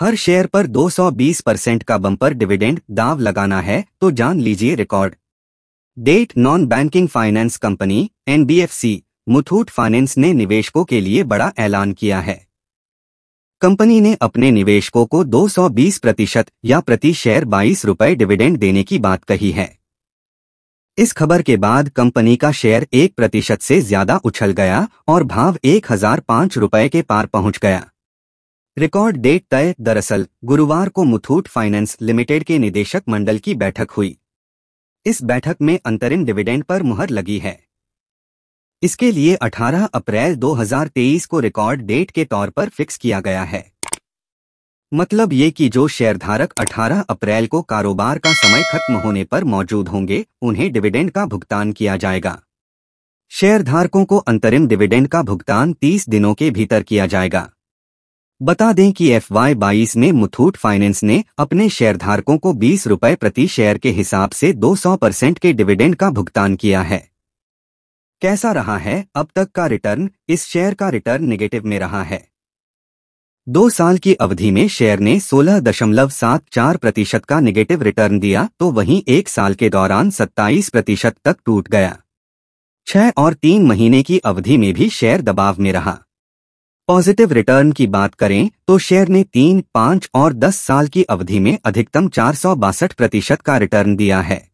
हर share पर 220 percent का bumper dividend दाव लगाना है तो जान लीजिए record date non banking finance company NBFC Muthoot finance ने निवेशकों के लिए बड़ा ऐलान किया है कंपनी ने अपने निवेशकों को 220 प्रतिशत या प्रति शेयर बाईस रुपए डिविडेंड देने की बात कही है इस खबर के बाद कंपनी का शेयर एक प्रतिशत से ज्यादा उछल गया और भाव एक हजार रुपए के पार पहुंच गया रिकॉर्ड डेट तय दरअसल गुरुवार को मुथूट फाइनेंस लिमिटेड के निदेशक मंडल की बैठक हुई इस बैठक में अंतरिम डिविडेंड पर मुहर लगी है इसके लिए 18 अप्रैल 2023 को रिकॉर्ड डेट के तौर पर फिक्स किया गया है मतलब ये कि जो शेयरधारक 18 अप्रैल को कारोबार का समय खत्म होने पर मौजूद होंगे उन्हें डिविडेंड का भुगतान किया जाएगा शेयरधारकों को अंतरिम डिविडेंड का भुगतान 30 दिनों के भीतर किया जाएगा बता दें कि एफ वाई बाईस में मुथूट फाइनेंस ने अपने शेयरधारकों को बीस रुपये प्रति शेयर के हिसाब से 200 परसेंट के डिविडेंड का भुगतान किया है कैसा रहा है अब तक का रिटर्न इस शेयर का रिटर्न नेगेटिव में रहा है दो साल की अवधि में शेयर ने 16.74 प्रतिशत का नेगेटिव रिटर्न दिया तो वहीं एक साल के दौरान 27 प्रतिशत तक टूट गया छह और तीन महीने की अवधि में भी शेयर दबाव में रहा पॉजिटिव रिटर्न की बात करें तो शेयर ने तीन पाँच और दस साल की अवधि में अधिकतम चार प्रतिशत का रिटर्न दिया है